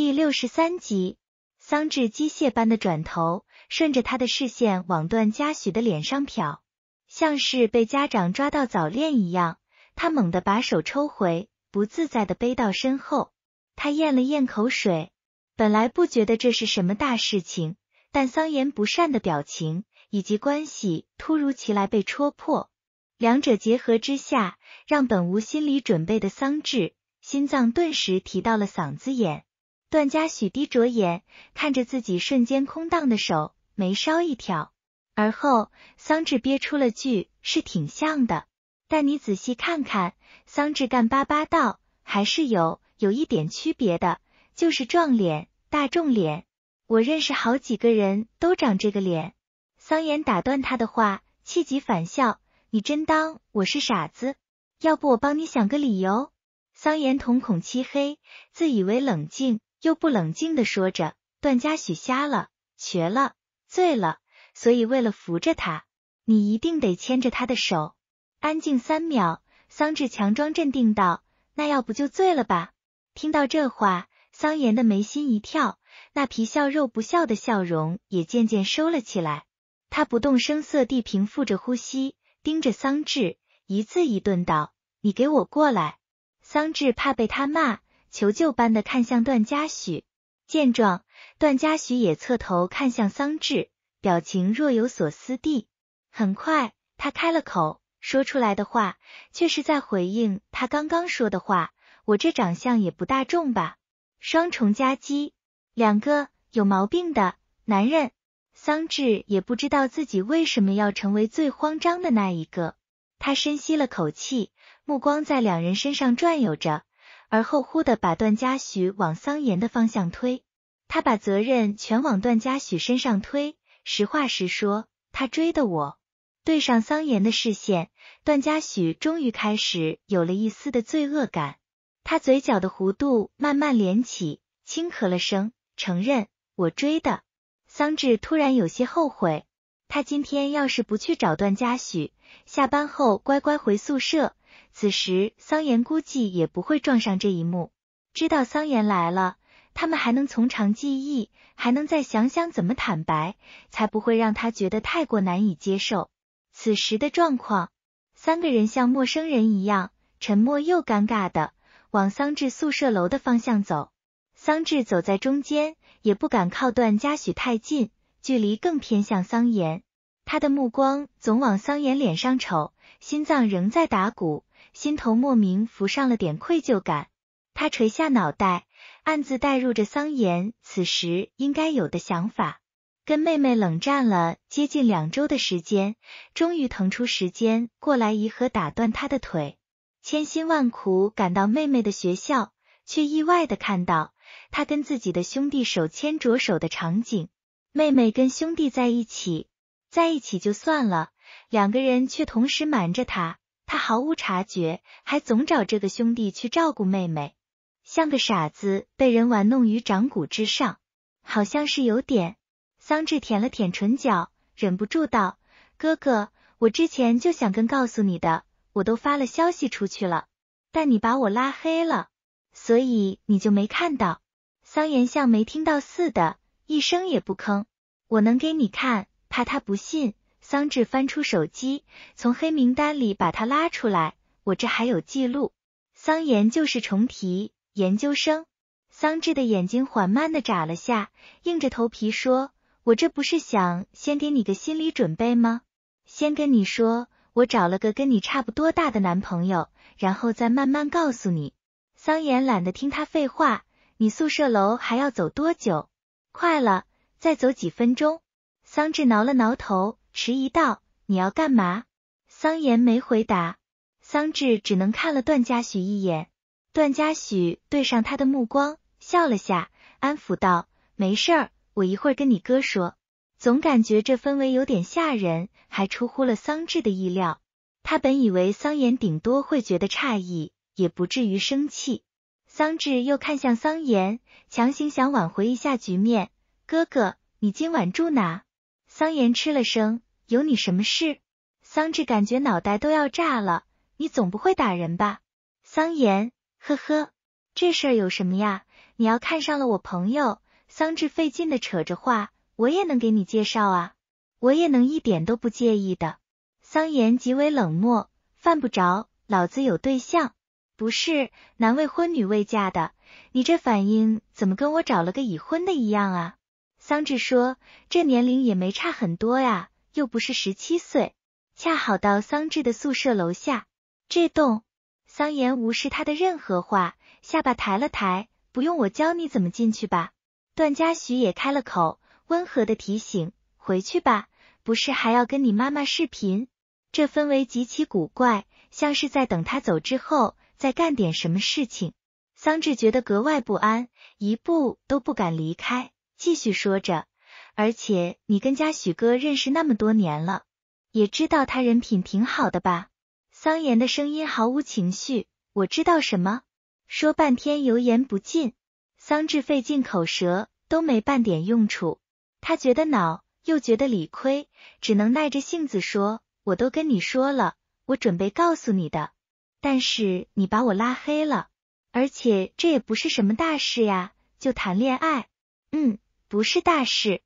第六十三集，桑稚机械般的转头，顺着他的视线往段嘉许的脸上瞟，像是被家长抓到早恋一样。他猛地把手抽回，不自在的背到身后。他咽了咽口水，本来不觉得这是什么大事情，但桑言不善的表情以及关系突如其来被戳破，两者结合之下，让本无心理准备的桑稚心脏顿时提到了嗓子眼。段嘉许低着眼看着自己瞬间空荡的手，眉梢一挑，而后桑稚憋出了句：“是挺像的，但你仔细看看。”桑稚干巴巴道：“还是有有一点区别的，就是撞脸，大众脸。我认识好几个人都长这个脸。”桑延打断他的话，气急反笑：“你真当我是傻子？要不我帮你想个理由？”桑延瞳孔漆黑，自以为冷静。又不冷静的说着，段嘉许瞎了、瘸了、醉了，所以为了扶着他，你一定得牵着他的手。安静三秒，桑稚强装镇定道：“那要不就醉了吧？”听到这话，桑延的眉心一跳，那皮笑肉不笑的笑容也渐渐收了起来。他不动声色地平复着呼吸，盯着桑稚，一字一顿道：“你给我过来。”桑稚怕被他骂。求救般的看向段嘉许，见状，段嘉许也侧头看向桑稚，表情若有所思地。很快，他开了口，说出来的话却是在回应他刚刚说的话：“我这长相也不大众吧？”双重夹击，两个有毛病的男人。桑稚也不知道自己为什么要成为最慌张的那一个。他深吸了口气，目光在两人身上转悠着。而后忽的把段嘉许往桑延的方向推，他把责任全往段嘉许身上推。实话实说，他追的我。对上桑延的视线，段嘉许终于开始有了一丝的罪恶感。他嘴角的弧度慢慢敛起，轻咳了声，承认我追的。桑稚突然有些后悔，他今天要是不去找段嘉许，下班后乖乖回宿舍。此时桑延估计也不会撞上这一幕。知道桑延来了，他们还能从长计议，还能再想想怎么坦白，才不会让他觉得太过难以接受。此时的状况，三个人像陌生人一样，沉默又尴尬的往桑稚宿舍楼的方向走。桑稚走在中间，也不敢靠段嘉许太近，距离更偏向桑延。他的目光总往桑延脸上瞅，心脏仍在打鼓。心头莫名浮上了点愧疚感，他垂下脑袋，暗自带入着桑延此时应该有的想法。跟妹妹冷战了接近两周的时间，终于腾出时间过来怡和打断他的腿，千辛万苦赶到妹妹的学校，却意外的看到他跟自己的兄弟手牵着手的场景。妹妹跟兄弟在一起，在一起就算了，两个人却同时瞒着他。他毫无察觉，还总找这个兄弟去照顾妹妹，像个傻子被人玩弄于掌骨之上，好像是有点。桑稚舔了舔唇角，忍不住道：“哥哥，我之前就想跟告诉你的，我都发了消息出去了，但你把我拉黑了，所以你就没看到。”桑延像没听到似的，一声也不吭。我能给你看，怕他不信。桑稚翻出手机，从黑名单里把他拉出来。我这还有记录。桑岩旧事重提，研究生。桑稚的眼睛缓慢的眨了下，硬着头皮说：“我这不是想先给你个心理准备吗？先跟你说，我找了个跟你差不多大的男朋友，然后再慢慢告诉你。”桑岩懒得听他废话。你宿舍楼还要走多久？快了，再走几分钟。桑稚挠了挠头。迟疑道：“你要干嘛？”桑延没回答，桑稚只能看了段嘉许一眼。段嘉许对上他的目光，笑了下，安抚道：“没事，我一会儿跟你哥说。”总感觉这氛围有点吓人，还出乎了桑稚的意料。他本以为桑岩顶多会觉得诧异，也不至于生气。桑稚又看向桑岩，强行想挽回一下局面：“哥哥，你今晚住哪？”桑岩吃了声。有你什么事？桑稚感觉脑袋都要炸了，你总不会打人吧？桑岩，呵呵，这事有什么呀？你要看上了我朋友桑稚，费劲的扯着话，我也能给你介绍啊，我也能一点都不介意的。桑岩极为冷漠，犯不着，老子有对象，不是男未婚女未嫁的。你这反应怎么跟我找了个已婚的一样啊？桑稚说，这年龄也没差很多呀。又不是十七岁，恰好到桑稚的宿舍楼下这栋。桑延无视他的任何话，下巴抬了抬，不用我教你怎么进去吧。段嘉许也开了口，温和的提醒：“回去吧，不是还要跟你妈妈视频？”这氛围极其古怪，像是在等他走之后再干点什么事情。桑稚觉得格外不安，一步都不敢离开，继续说着。而且你跟家许哥认识那么多年了，也知道他人品挺好的吧？桑延的声音毫无情绪。我知道什么？说半天油盐不进，桑稚费尽口舌都没半点用处。他觉得恼，又觉得理亏，只能耐着性子说：“我都跟你说了，我准备告诉你的，但是你把我拉黑了。而且这也不是什么大事呀，就谈恋爱。嗯，不是大事。”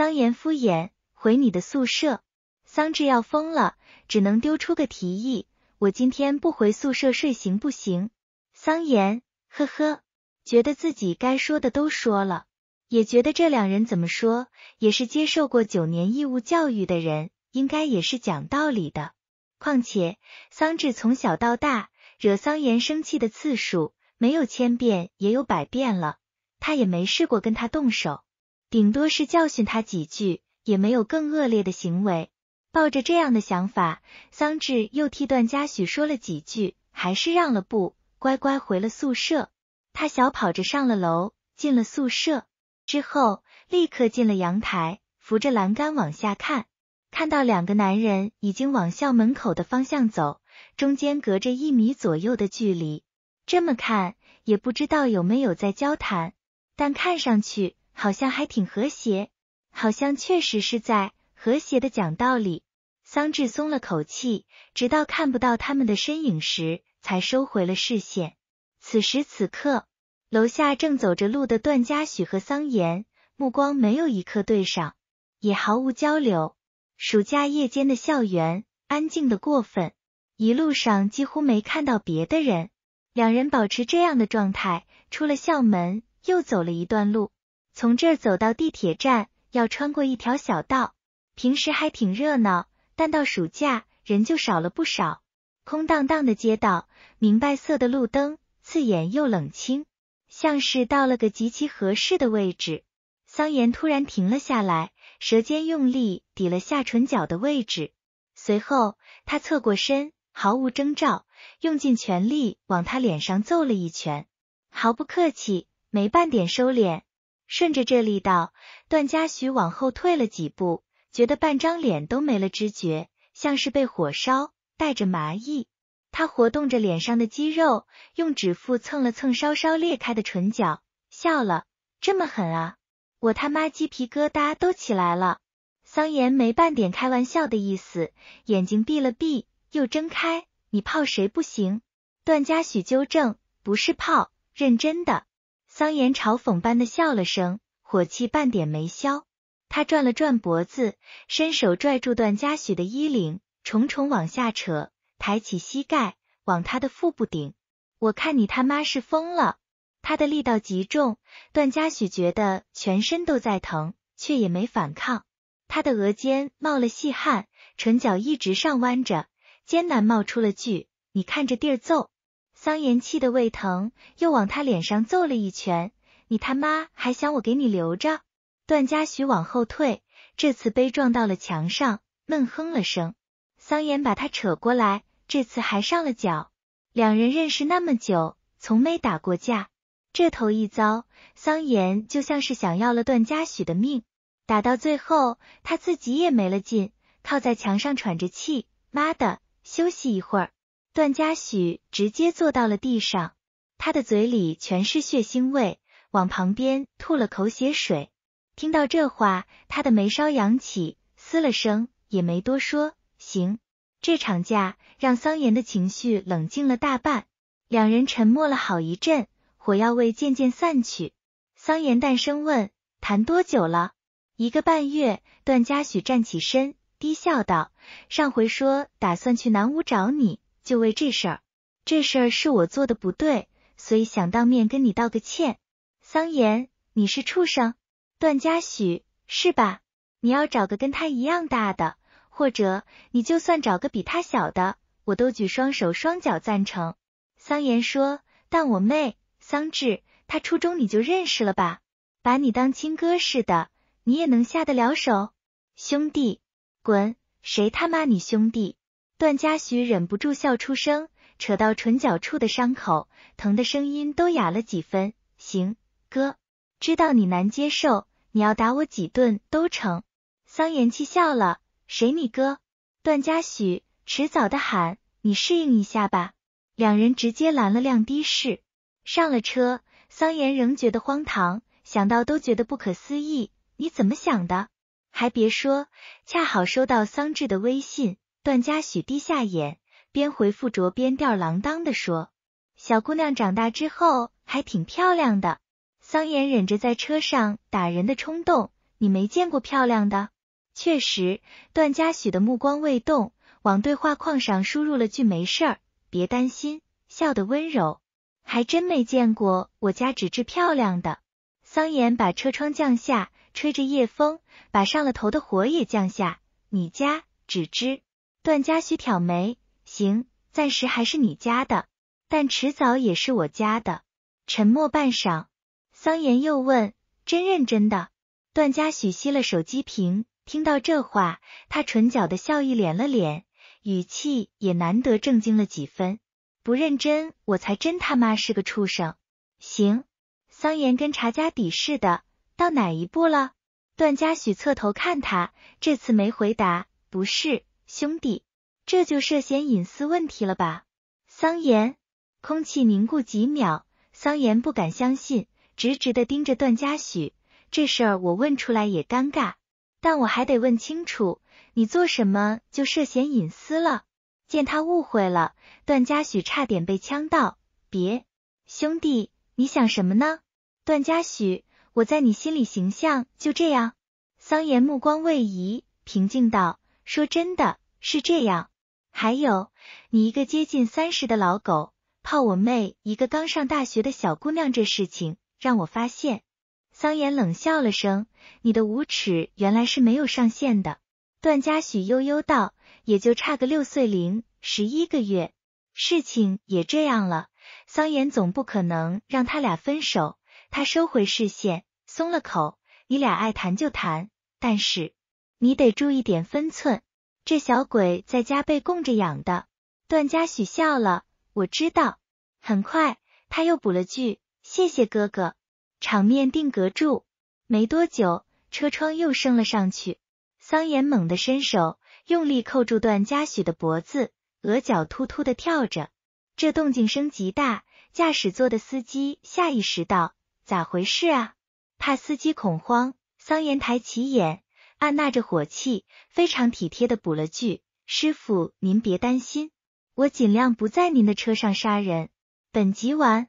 桑延敷衍回你的宿舍，桑稚要疯了，只能丢出个提议：我今天不回宿舍睡行不行？桑岩呵呵，觉得自己该说的都说了，也觉得这两人怎么说也是接受过九年义务教育的人，应该也是讲道理的。况且桑稚从小到大惹桑岩生气的次数没有千遍也有百遍了，他也没试过跟他动手。顶多是教训他几句，也没有更恶劣的行为。抱着这样的想法，桑稚又替段嘉许说了几句，还是让了步，乖乖回了宿舍。他小跑着上了楼，进了宿舍之后，立刻进了阳台，扶着栏杆往下看，看到两个男人已经往校门口的方向走，中间隔着一米左右的距离。这么看也不知道有没有在交谈，但看上去。好像还挺和谐，好像确实是在和谐的讲道理。桑稚松了口气，直到看不到他们的身影时，才收回了视线。此时此刻，楼下正走着路的段嘉许和桑延，目光没有一刻对上，也毫无交流。暑假夜间的校园安静的过分，一路上几乎没看到别的人。两人保持这样的状态，出了校门，又走了一段路。从这儿走到地铁站，要穿过一条小道，平时还挺热闹，但到暑假人就少了不少。空荡荡的街道，明白色的路灯，刺眼又冷清，像是到了个极其合适的位置。桑岩突然停了下来，舌尖用力抵了下唇角的位置，随后他侧过身，毫无征兆，用尽全力往他脸上揍了一拳，毫不客气，没半点收敛。顺着这力道，段嘉许往后退了几步，觉得半张脸都没了知觉，像是被火烧，带着麻意。他活动着脸上的肌肉，用指腹蹭了蹭稍稍裂开的唇角，笑了。这么狠啊！我他妈鸡皮疙瘩都起来了。桑延没半点开玩笑的意思，眼睛闭了闭，又睁开。你泡谁不行？段嘉许纠正，不是泡，认真的。桑延嘲讽般的笑了声，火气半点没消。他转了转脖子，伸手拽住段嘉许的衣领，重重往下扯，抬起膝盖往他的腹部顶。我看你他妈是疯了！他的力道极重，段嘉许觉得全身都在疼，却也没反抗。他的额间冒了细汗，唇角一直上弯着，艰难冒出了句：“你看着地儿揍。”桑岩气得胃疼，又往他脸上揍了一拳。你他妈还想我给你留着？段嘉许往后退，这次杯撞到了墙上，闷哼了声。桑岩把他扯过来，这次还上了脚。两人认识那么久，从没打过架，这头一遭，桑岩就像是想要了段嘉许的命。打到最后，他自己也没了劲，靠在墙上喘着气。妈的，休息一会儿。段嘉许直接坐到了地上，他的嘴里全是血腥味，往旁边吐了口血水。听到这话，他的眉梢扬起，嘶了声，也没多说。行，这场架让桑延的情绪冷静了大半。两人沉默了好一阵，火药味渐渐散去。桑岩淡声问：“谈多久了？”一个半月。段嘉许站起身，低笑道：“上回说打算去南屋找你。”就为这事，儿，这事儿是我做的不对，所以想当面跟你道个歉。桑延，你是畜生，段嘉许是吧？你要找个跟他一样大的，或者你就算找个比他小的，我都举双手双脚赞成。桑延说：“但我妹桑稚，他初中你就认识了吧，把你当亲哥似的，你也能下得了手？兄弟，滚！谁他妈你兄弟？”段嘉许忍不住笑出声，扯到唇角处的伤口，疼的声音都哑了几分。行，哥，知道你难接受，你要打我几顿都成。桑延气笑了，谁你哥？段嘉许，迟早的喊你适应一下吧。两人直接拦了辆的士，上了车。桑延仍觉得荒唐，想到都觉得不可思议。你怎么想的？还别说，恰好收到桑稚的微信。段嘉许低下眼，边回复着边吊儿郎当的说：“小姑娘长大之后还挺漂亮的。”桑延忍着在车上打人的冲动，你没见过漂亮的？确实，段嘉许的目光未动，往对话框上输入了句：“没事，别担心。”笑得温柔，还真没见过我家纸质漂亮的。桑延把车窗降下，吹着夜风，把上了头的火也降下。你家纸质。段嘉许挑眉，行，暂时还是你家的，但迟早也是我家的。沉默半晌，桑岩又问：“真认真的？”段嘉许吸了手机屏，听到这话，他唇角的笑意敛了敛，语气也难得正经了几分。不认真，我才真他妈是个畜生。行，桑岩跟查家底似的，到哪一步了？段嘉许侧头看他，这次没回答，不是。兄弟，这就涉嫌隐私问题了吧？桑岩，空气凝固几秒，桑岩不敢相信，直直的盯着段嘉许。这事儿我问出来也尴尬，但我还得问清楚，你做什么就涉嫌隐私了？见他误会了，段嘉许差点被呛到。别，兄弟，你想什么呢？段嘉许，我在你心里形象就这样。桑岩目光位移，平静道：“说真的。”是这样，还有你一个接近三十的老狗泡我妹一个刚上大学的小姑娘，这事情让我发现。桑岩冷笑了声，你的无耻原来是没有上限的。段嘉许悠悠道，也就差个六岁零十一个月，事情也这样了。桑岩总不可能让他俩分手，他收回视线，松了口，你俩爱谈就谈，但是你得注意点分寸。这小鬼在家被供着养的，段嘉许笑了。我知道，很快他又补了句：“谢谢哥哥。”场面定格住，没多久，车窗又升了上去。桑延猛地伸手，用力扣住段嘉许的脖子，额角突突的跳着，这动静声极大。驾驶座的司机下意识道：“咋回事啊？”怕司机恐慌，桑岩抬起眼。按捺着火气，非常体贴的补了句：“师傅，您别担心，我尽量不在您的车上杀人。”本集完。